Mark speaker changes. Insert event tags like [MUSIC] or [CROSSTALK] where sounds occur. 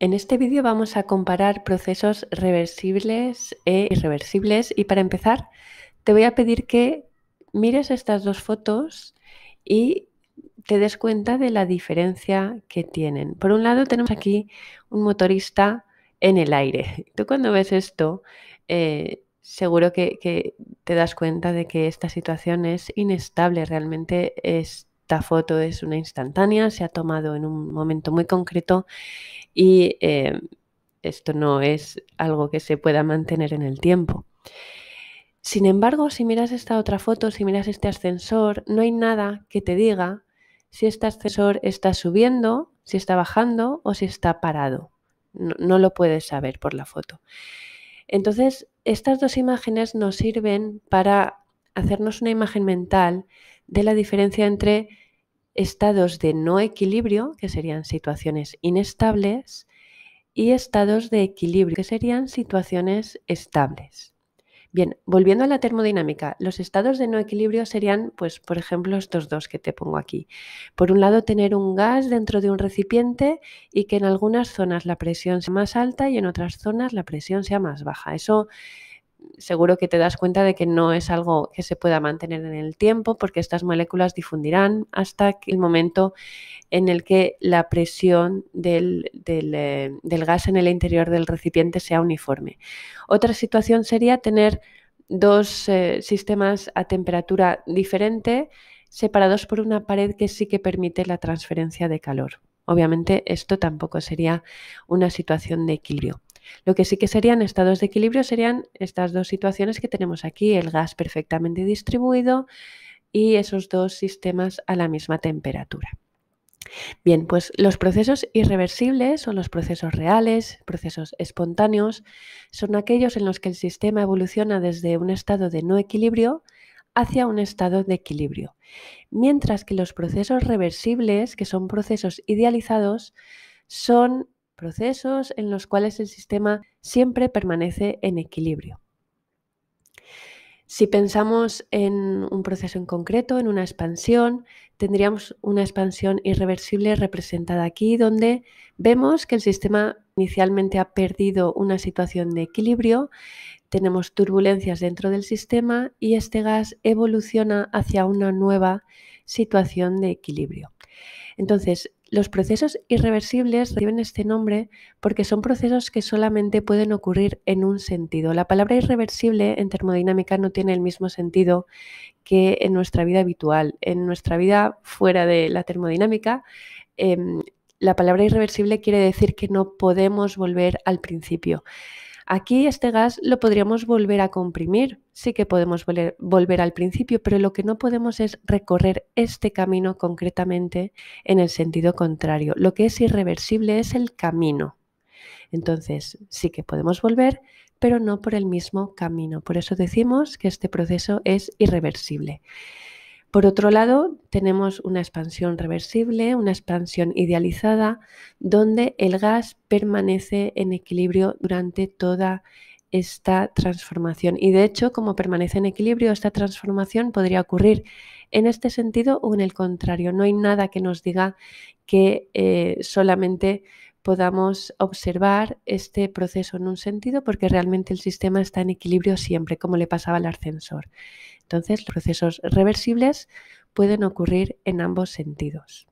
Speaker 1: En este vídeo vamos a comparar procesos reversibles e irreversibles y para empezar te voy a pedir que mires estas dos fotos y te des cuenta de la diferencia que tienen. Por un lado tenemos aquí un motorista en el aire. [LAUGHS] Tú cuando ves esto eh, seguro que, que, te das cuenta de que esta situación es inestable, realmente es esta foto es una instantánea, se ha tomado en un momento muy concreto y em, esto no es algo que se pueda mantener en el tiempo. Sin embargo, si miras esta otra foto, si miras este ascensor, no hay nada que te diga si este ascensor está subiendo, si está bajando o si está parado. no, lo puedes saber por la foto. Entonces, estas dos imágenes nos sirven para hacernos una imagen mental de la diferencia entre estados de no equilibrio, que serían situaciones inestables, y estados de equilibrio, que serían situaciones estables. Bien, volviendo a la termodinámica, los estados de no equilibrio serían, pues, por ejemplo, estos dos que te pongo aquí. Por un lado, tener un gas dentro de un recipiente y que en algunas zonas la presión sea más alta y en otras zonas la presión sea más baja. Eso seguro que te das cuenta de que no es algo que se pueda mantener en el tiempo porque estas moléculas difundirán hasta el momento en el que la presión eh, del, gas en el interior del recipiente sea uniforme. Otra situación sería tener dos eh, sistemas a temperatura diferente separados por una pared que sí que permite la transferencia de calor. Obviamente esto tampoco sería una situación de equilibrio. Lo que sí que serían estados de equilibrio serían estas dos situaciones que tenemos aquí, el gas perfectamente distribuido y esos dos sistemas a la misma temperatura. Bien, pues los procesos irreversibles o los procesos reales, procesos espontáneos, son aquellos en los que el sistema evoluciona desde un estado de no equilibrio hacia un estado de equilibrio. Mientras que los procesos reversibles, que son procesos idealizados, son procesos en los cuales el sistema siempre permanece en equilibrio. Si pensamos en un proceso en concreto, en una expansión, tendríamos una expansión irreversible representada aquí, donde vemos que el sistema inicialmente ha perdido una situación de equilibrio, tenemos turbulencias dentro del sistema y este gas evoluciona hacia una nueva situación de equilibrio. Entonces, los procesos irreversibles reciben este nombre porque son procesos que solamente pueden ocurrir en un sentido. La palabra irreversible en termodinámica no tiene el mismo sentido que en nuestra vida habitual. En nuestra vida fuera de la termodinámica, em, la palabra irreversible quiere decir que no podemos volver al principio. Aquí este gas lo podríamos volver a comprimir, sí que podemos volver, al principio, pero lo que no podemos es recorrer este camino concretamente en el sentido contrario. Lo que es irreversible es el camino. Entonces, sí que podemos volver, pero no por el mismo camino. Por eso decimos que este proceso es irreversible. Por otro lado, tenemos una expansión reversible, una expansión idealizada, donde el gas permanece en equilibrio durante toda esta transformación. Y de hecho, como permanece en equilibrio, esta transformación podría ocurrir en este sentido o en el contrario. No hay nada que nos diga que eh, solamente podamos observar este proceso en un sentido porque realmente el sistema está en equilibrio siempre, como le pasaba al ascensor. Entonces, los procesos reversibles pueden ocurrir en ambos sentidos.